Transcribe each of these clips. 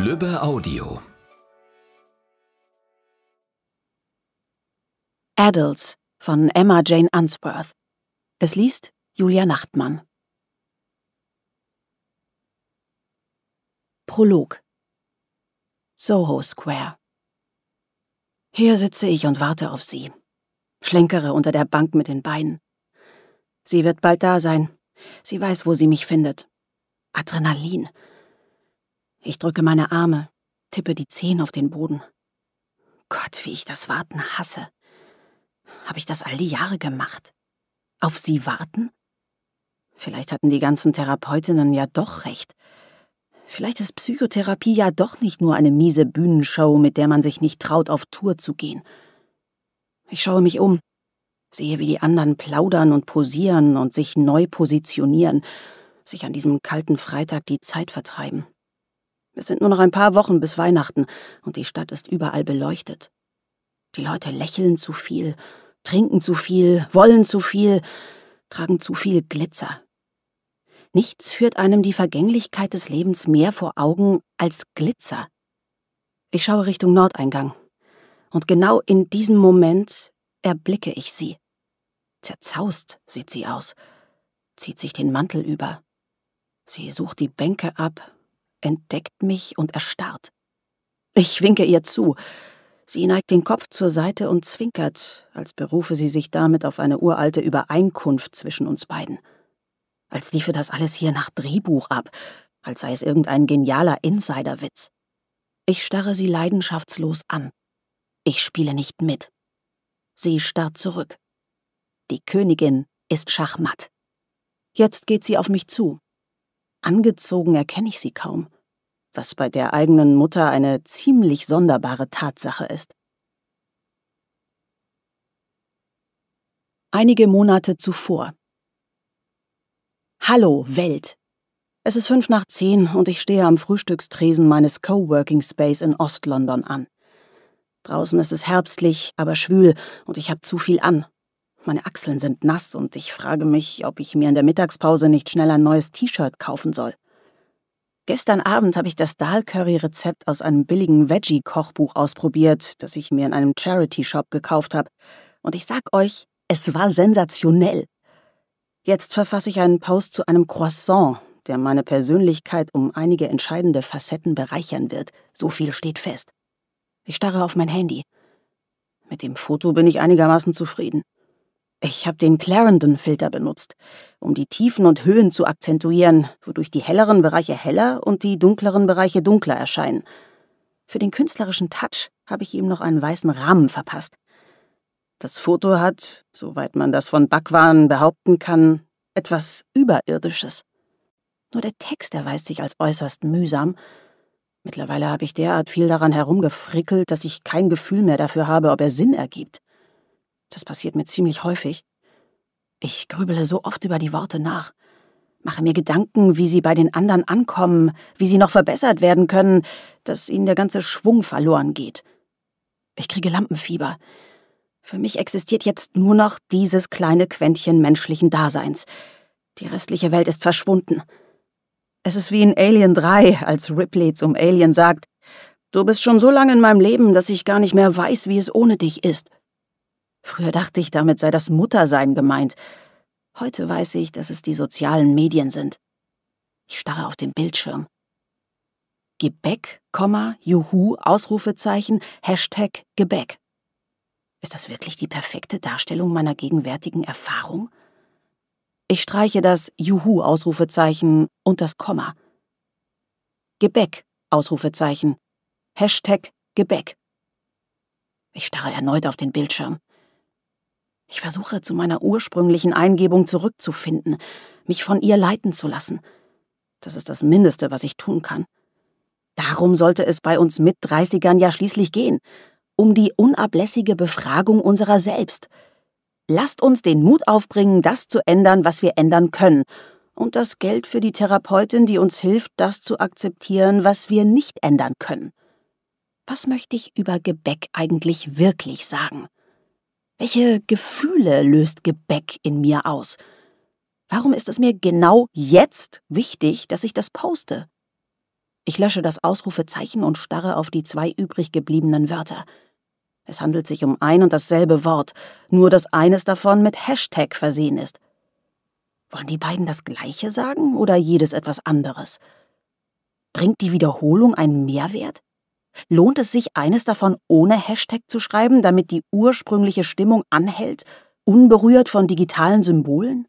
Lübbe Audio Adults von Emma Jane Unsworth. Es liest Julia Nachtmann. Prolog Soho Square. Hier sitze ich und warte auf sie. Schlenkere unter der Bank mit den Beinen. Sie wird bald da sein. Sie weiß, wo sie mich findet. Adrenalin. Ich drücke meine Arme, tippe die Zehen auf den Boden. Gott, wie ich das Warten hasse. Habe ich das all die Jahre gemacht? Auf sie warten? Vielleicht hatten die ganzen Therapeutinnen ja doch recht. Vielleicht ist Psychotherapie ja doch nicht nur eine miese Bühnenshow, mit der man sich nicht traut, auf Tour zu gehen. Ich schaue mich um, sehe, wie die anderen plaudern und posieren und sich neu positionieren, sich an diesem kalten Freitag die Zeit vertreiben. Es sind nur noch ein paar Wochen bis Weihnachten und die Stadt ist überall beleuchtet. Die Leute lächeln zu viel, trinken zu viel, wollen zu viel, tragen zu viel Glitzer. Nichts führt einem die Vergänglichkeit des Lebens mehr vor Augen als Glitzer. Ich schaue Richtung Nordeingang. Und genau in diesem Moment erblicke ich sie. Zerzaust sieht sie aus, zieht sich den Mantel über. Sie sucht die Bänke ab, entdeckt mich und erstarrt. Ich winke ihr zu. Sie neigt den Kopf zur Seite und zwinkert, als berufe sie sich damit auf eine uralte Übereinkunft zwischen uns beiden. Als liefe das alles hier nach Drehbuch ab, als sei es irgendein genialer Insiderwitz. Ich starre sie leidenschaftslos an. Ich spiele nicht mit. Sie starrt zurück. Die Königin ist schachmatt. Jetzt geht sie auf mich zu. Angezogen erkenne ich sie kaum, was bei der eigenen Mutter eine ziemlich sonderbare Tatsache ist. Einige Monate zuvor. Hallo, Welt! Es ist fünf nach zehn und ich stehe am Frühstückstresen meines Coworking Space in Ostlondon an. Draußen ist es herbstlich, aber schwül und ich habe zu viel an, meine Achseln sind nass und ich frage mich, ob ich mir in der Mittagspause nicht schnell ein neues T-Shirt kaufen soll. Gestern Abend habe ich das dahl Curry Rezept aus einem billigen Veggie Kochbuch ausprobiert, das ich mir in einem Charity Shop gekauft habe, und ich sag euch, es war sensationell. Jetzt verfasse ich einen Post zu einem Croissant, der meine Persönlichkeit um einige entscheidende Facetten bereichern wird. So viel steht fest. Ich starre auf mein Handy. Mit dem Foto bin ich einigermaßen zufrieden. Ich habe den Clarendon-Filter benutzt, um die Tiefen und Höhen zu akzentuieren, wodurch die helleren Bereiche heller und die dunkleren Bereiche dunkler erscheinen. Für den künstlerischen Touch habe ich ihm noch einen weißen Rahmen verpasst. Das Foto hat, soweit man das von Backwaren behaupten kann, etwas Überirdisches. Nur der Text erweist sich als äußerst mühsam. Mittlerweile habe ich derart viel daran herumgefrickelt, dass ich kein Gefühl mehr dafür habe, ob er Sinn ergibt. Das passiert mir ziemlich häufig. Ich grübele so oft über die Worte nach, mache mir Gedanken, wie sie bei den anderen ankommen, wie sie noch verbessert werden können, dass ihnen der ganze Schwung verloren geht. Ich kriege Lampenfieber. Für mich existiert jetzt nur noch dieses kleine Quäntchen menschlichen Daseins. Die restliche Welt ist verschwunden. Es ist wie in Alien 3, als Ripley zum Alien sagt, Du bist schon so lange in meinem Leben, dass ich gar nicht mehr weiß, wie es ohne dich ist. Früher dachte ich, damit sei das Muttersein gemeint. Heute weiß ich, dass es die sozialen Medien sind. Ich starre auf den Bildschirm. Gebäck, Juhu, Ausrufezeichen, Hashtag Gebäck. Ist das wirklich die perfekte Darstellung meiner gegenwärtigen Erfahrung? Ich streiche das Juhu Ausrufezeichen und das Komma. Gebäck Ausrufezeichen. Hashtag Gebäck. Ich starre erneut auf den Bildschirm. Ich versuche, zu meiner ursprünglichen Eingebung zurückzufinden, mich von ihr leiten zu lassen. Das ist das Mindeste, was ich tun kann. Darum sollte es bei uns mit Dreißigern ja schließlich gehen, um die unablässige Befragung unserer selbst. Lasst uns den Mut aufbringen, das zu ändern, was wir ändern können, und das Geld für die Therapeutin, die uns hilft, das zu akzeptieren, was wir nicht ändern können. Was möchte ich über Gebäck eigentlich wirklich sagen? Welche Gefühle löst Gebäck in mir aus? Warum ist es mir genau jetzt wichtig, dass ich das poste? Ich lösche das Ausrufezeichen und starre auf die zwei übrig gebliebenen Wörter. Es handelt sich um ein und dasselbe Wort, nur dass eines davon mit Hashtag versehen ist. Wollen die beiden das gleiche sagen oder jedes etwas anderes? Bringt die Wiederholung einen Mehrwert? Lohnt es sich, eines davon ohne Hashtag zu schreiben, damit die ursprüngliche Stimmung anhält, unberührt von digitalen Symbolen?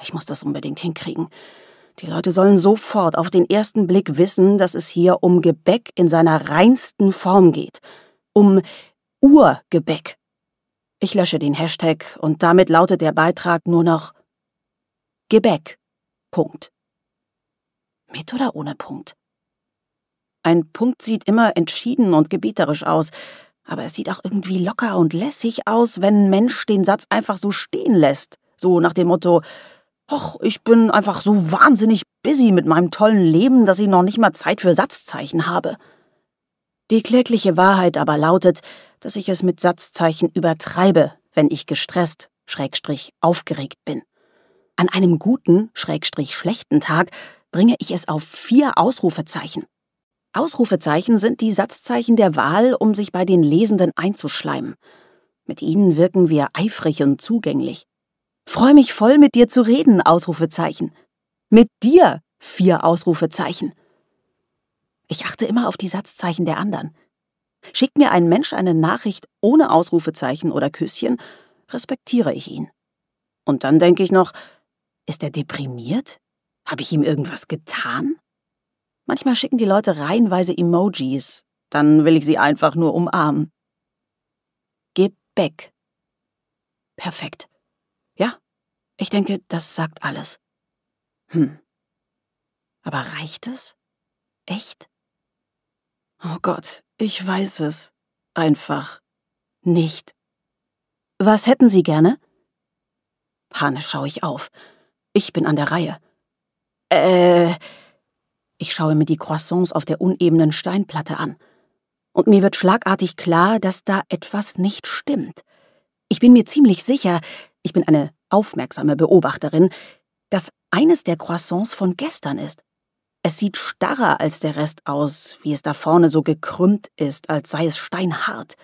Ich muss das unbedingt hinkriegen. Die Leute sollen sofort auf den ersten Blick wissen, dass es hier um Gebäck in seiner reinsten Form geht. Um Urgebäck. Ich lösche den Hashtag und damit lautet der Beitrag nur noch Gebäck. Punkt. Mit oder ohne Punkt? Ein Punkt sieht immer entschieden und gebieterisch aus, aber es sieht auch irgendwie locker und lässig aus, wenn ein Mensch den Satz einfach so stehen lässt, so nach dem Motto, Och, ich bin einfach so wahnsinnig busy mit meinem tollen Leben, dass ich noch nicht mal Zeit für Satzzeichen habe. Die klägliche Wahrheit aber lautet, dass ich es mit Satzzeichen übertreibe, wenn ich gestresst, schrägstrich aufgeregt bin. An einem guten, schrägstrich schlechten Tag bringe ich es auf vier Ausrufezeichen. Ausrufezeichen sind die Satzzeichen der Wahl, um sich bei den Lesenden einzuschleimen. Mit ihnen wirken wir eifrig und zugänglich. Freu mich voll, mit dir zu reden, Ausrufezeichen. Mit dir, vier Ausrufezeichen. Ich achte immer auf die Satzzeichen der anderen. Schickt mir ein Mensch eine Nachricht ohne Ausrufezeichen oder Küsschen, respektiere ich ihn. Und dann denke ich noch, ist er deprimiert? Habe ich ihm irgendwas getan? Manchmal schicken die Leute reihenweise Emojis. Dann will ich sie einfach nur umarmen. Gebäck. Perfekt. Ja, ich denke, das sagt alles. Hm. Aber reicht es? Echt? Oh Gott, ich weiß es. Einfach nicht. Was hätten Sie gerne? Panisch schaue ich auf. Ich bin an der Reihe. Äh, ich schaue mir die Croissants auf der unebenen Steinplatte an. Und mir wird schlagartig klar, dass da etwas nicht stimmt. Ich bin mir ziemlich sicher, ich bin eine aufmerksame Beobachterin, dass eines der Croissants von gestern ist. Es sieht starrer als der Rest aus, wie es da vorne so gekrümmt ist, als sei es steinhart.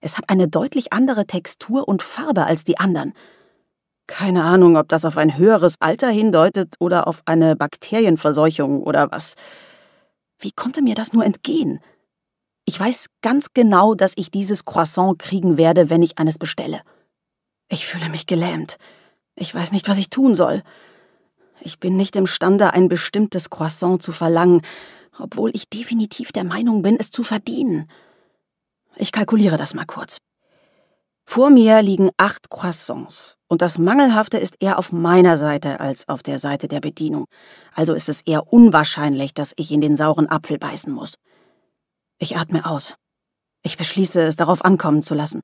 Es hat eine deutlich andere Textur und Farbe als die anderen. Keine Ahnung, ob das auf ein höheres Alter hindeutet oder auf eine Bakterienverseuchung oder was. Wie konnte mir das nur entgehen? Ich weiß ganz genau, dass ich dieses Croissant kriegen werde, wenn ich eines bestelle. Ich fühle mich gelähmt. Ich weiß nicht, was ich tun soll. Ich bin nicht imstande, ein bestimmtes Croissant zu verlangen, obwohl ich definitiv der Meinung bin, es zu verdienen. Ich kalkuliere das mal kurz. Vor mir liegen acht Croissants und das Mangelhafte ist eher auf meiner Seite als auf der Seite der Bedienung. Also ist es eher unwahrscheinlich, dass ich in den sauren Apfel beißen muss. Ich atme aus. Ich beschließe, es darauf ankommen zu lassen.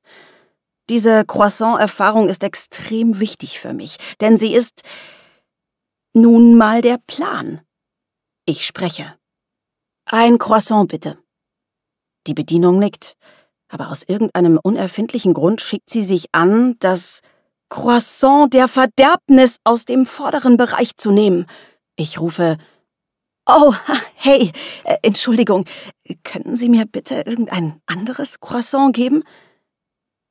Diese Croissant-Erfahrung ist extrem wichtig für mich, denn sie ist nun mal der Plan. Ich spreche. Ein Croissant bitte. Die Bedienung nickt aber aus irgendeinem unerfindlichen Grund schickt sie sich an, das Croissant der Verderbnis aus dem vorderen Bereich zu nehmen. Ich rufe Oh, hey, äh, Entschuldigung, könnten Sie mir bitte irgendein anderes Croissant geben?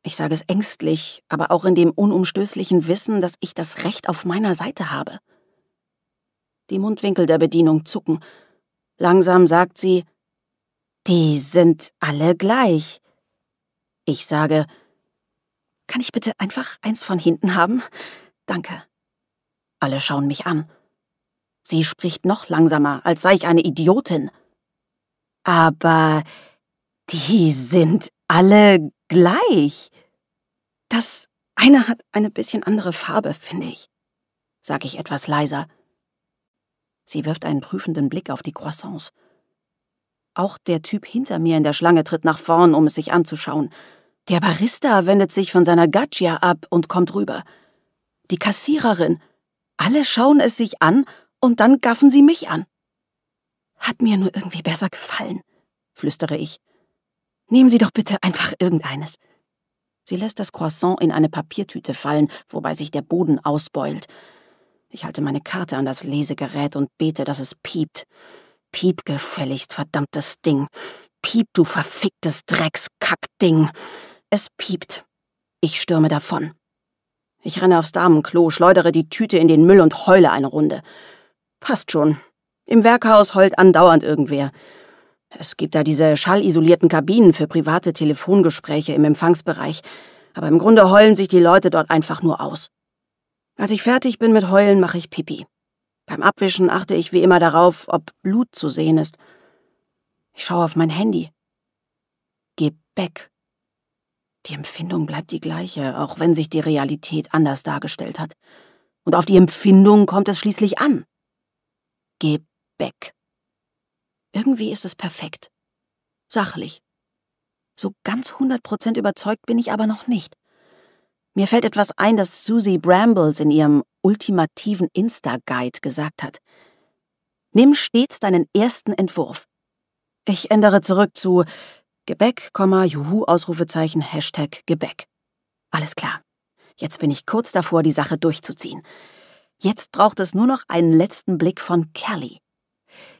Ich sage es ängstlich, aber auch in dem unumstößlichen Wissen, dass ich das Recht auf meiner Seite habe. Die Mundwinkel der Bedienung zucken. Langsam sagt sie, die sind alle gleich. Ich sage, kann ich bitte einfach eins von hinten haben? Danke. Alle schauen mich an. Sie spricht noch langsamer, als sei ich eine Idiotin. Aber die sind alle gleich. Das eine hat eine bisschen andere Farbe, finde ich, sage ich etwas leiser. Sie wirft einen prüfenden Blick auf die Croissants. Auch der Typ hinter mir in der Schlange tritt nach vorn, um es sich anzuschauen. Der Barista wendet sich von seiner Gaggia ab und kommt rüber. Die Kassiererin. Alle schauen es sich an und dann gaffen sie mich an. Hat mir nur irgendwie besser gefallen, flüstere ich. Nehmen Sie doch bitte einfach irgendeines. Sie lässt das Croissant in eine Papiertüte fallen, wobei sich der Boden ausbeult. Ich halte meine Karte an das Lesegerät und bete, dass es piept. Piep gefälligst, verdammtes Ding. Piep, du verficktes Dreckskackding. Es piept. Ich stürme davon. Ich renne aufs Damenklo, schleudere die Tüte in den Müll und heule eine Runde. Passt schon. Im Werkhaus heult andauernd irgendwer. Es gibt da diese schallisolierten Kabinen für private Telefongespräche im Empfangsbereich, aber im Grunde heulen sich die Leute dort einfach nur aus. Als ich fertig bin mit Heulen, mache ich Pipi. Beim Abwischen achte ich wie immer darauf, ob Blut zu sehen ist. Ich schaue auf mein Handy. Gebäck. Die Empfindung bleibt die gleiche, auch wenn sich die Realität anders dargestellt hat. Und auf die Empfindung kommt es schließlich an. Gebäck. Irgendwie ist es perfekt. Sachlich. So ganz hundert Prozent überzeugt bin ich aber noch nicht. Mir fällt etwas ein, das Susie Brambles in ihrem ultimativen Insta-Guide gesagt hat. Nimm stets deinen ersten Entwurf. Ich ändere zurück zu Gebäck, Juhu, Ausrufezeichen, Hashtag Gebäck. Alles klar. Jetzt bin ich kurz davor, die Sache durchzuziehen. Jetzt braucht es nur noch einen letzten Blick von Kelly.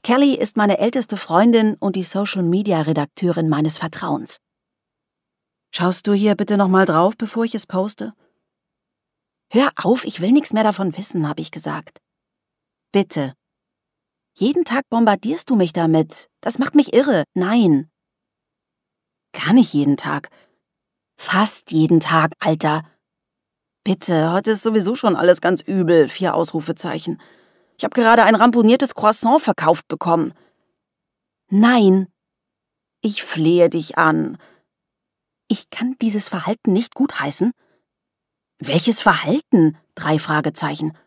Kelly ist meine älteste Freundin und die Social-Media-Redakteurin meines Vertrauens. Schaust du hier bitte nochmal drauf, bevor ich es poste? Hör auf, ich will nichts mehr davon wissen, habe ich gesagt. Bitte. Jeden Tag bombardierst du mich damit. Das macht mich irre. Nein. Gar nicht jeden Tag. Fast jeden Tag, Alter. Bitte, heute ist sowieso schon alles ganz übel. Vier Ausrufezeichen. Ich habe gerade ein ramponiertes Croissant verkauft bekommen. Nein. Ich flehe dich an. Ich kann dieses Verhalten nicht gutheißen. Welches Verhalten? Drei Fragezeichen.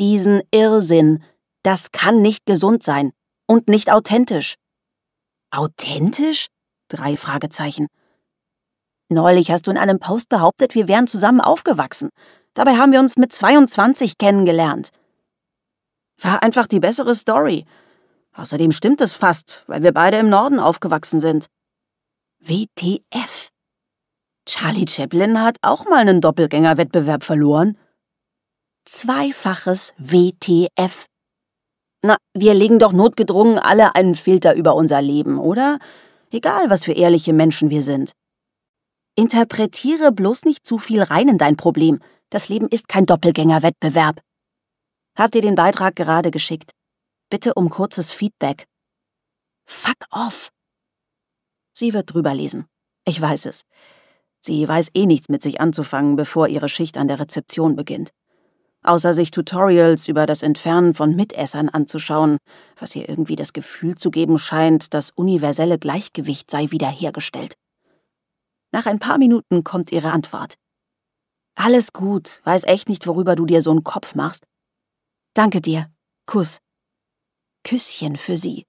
Diesen Irrsinn. Das kann nicht gesund sein. Und nicht authentisch. Authentisch? Drei Fragezeichen. Neulich hast du in einem Post behauptet, wir wären zusammen aufgewachsen. Dabei haben wir uns mit 22 kennengelernt. War einfach die bessere Story. Außerdem stimmt es fast, weil wir beide im Norden aufgewachsen sind. WTF. Charlie Chaplin hat auch mal einen Doppelgängerwettbewerb verloren. Zweifaches WTF. Na, wir legen doch notgedrungen alle einen Filter über unser Leben, oder? egal was für ehrliche Menschen wir sind. Interpretiere bloß nicht zu viel rein in dein Problem. Das Leben ist kein Doppelgängerwettbewerb. Hab dir den Beitrag gerade geschickt? Bitte um kurzes Feedback. Fuck off! Sie wird drüber lesen. Ich weiß es. Sie weiß eh nichts mit sich anzufangen, bevor ihre Schicht an der Rezeption beginnt außer sich Tutorials über das Entfernen von Mitessern anzuschauen, was ihr irgendwie das Gefühl zu geben scheint, das universelle Gleichgewicht sei wiederhergestellt. Nach ein paar Minuten kommt ihre Antwort. Alles gut, weiß echt nicht, worüber du dir so einen Kopf machst. Danke dir. Kuss. Küsschen für sie.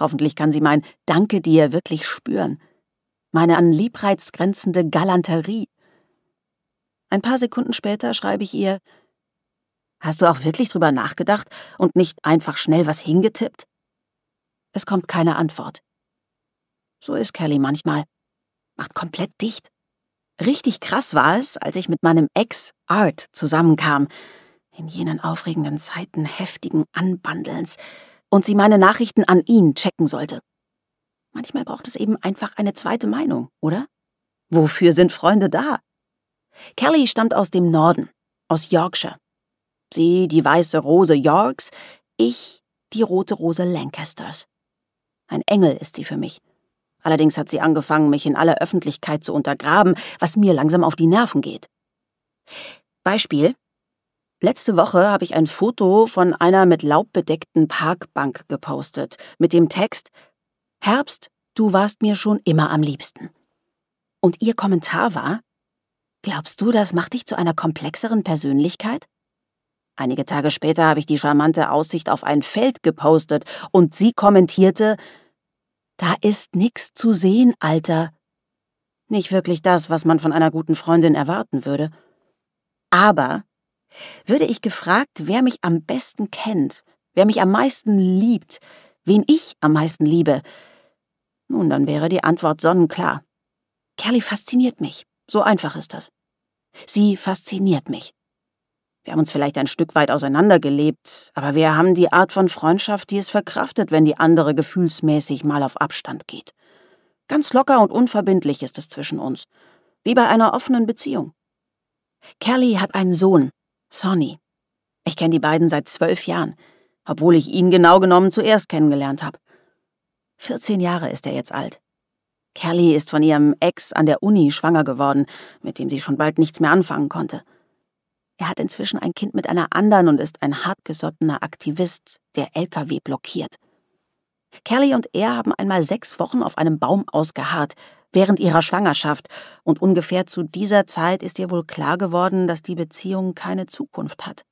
Hoffentlich kann sie mein Danke dir wirklich spüren. Meine an Liebreiz grenzende Galanterie. Ein paar Sekunden später schreibe ich ihr, Hast du auch wirklich drüber nachgedacht und nicht einfach schnell was hingetippt? Es kommt keine Antwort. So ist Kelly manchmal. Macht komplett dicht. Richtig krass war es, als ich mit meinem Ex Art zusammenkam, in jenen aufregenden Zeiten heftigen Anbandelns, und sie meine Nachrichten an ihn checken sollte. Manchmal braucht es eben einfach eine zweite Meinung, oder? Wofür sind Freunde da? Kelly stammt aus dem Norden, aus Yorkshire. Sie die weiße Rose Yorks, ich die rote Rose Lancasters. Ein Engel ist sie für mich. Allerdings hat sie angefangen, mich in aller Öffentlichkeit zu untergraben, was mir langsam auf die Nerven geht. Beispiel. Letzte Woche habe ich ein Foto von einer mit Laub bedeckten Parkbank gepostet, mit dem Text Herbst, du warst mir schon immer am liebsten. Und ihr Kommentar war, Glaubst du, das macht dich zu einer komplexeren Persönlichkeit? Einige Tage später habe ich die charmante Aussicht auf ein Feld gepostet und sie kommentierte, da ist nix zu sehen, Alter. Nicht wirklich das, was man von einer guten Freundin erwarten würde. Aber würde ich gefragt, wer mich am besten kennt, wer mich am meisten liebt, wen ich am meisten liebe, nun, dann wäre die Antwort sonnenklar. Kelly fasziniert mich. So einfach ist das. Sie fasziniert mich. Wir haben uns vielleicht ein Stück weit auseinandergelebt, aber wir haben die Art von Freundschaft, die es verkraftet, wenn die andere gefühlsmäßig mal auf Abstand geht. Ganz locker und unverbindlich ist es zwischen uns, wie bei einer offenen Beziehung. Kelly hat einen Sohn, Sonny. Ich kenne die beiden seit zwölf Jahren, obwohl ich ihn genau genommen zuerst kennengelernt habe. 14 Jahre ist er jetzt alt. Kelly ist von ihrem Ex an der Uni schwanger geworden, mit dem sie schon bald nichts mehr anfangen konnte. Er hat inzwischen ein Kind mit einer anderen und ist ein hartgesottener Aktivist, der Lkw blockiert. Kelly und er haben einmal sechs Wochen auf einem Baum ausgeharrt, während ihrer Schwangerschaft, und ungefähr zu dieser Zeit ist ihr wohl klar geworden, dass die Beziehung keine Zukunft hat.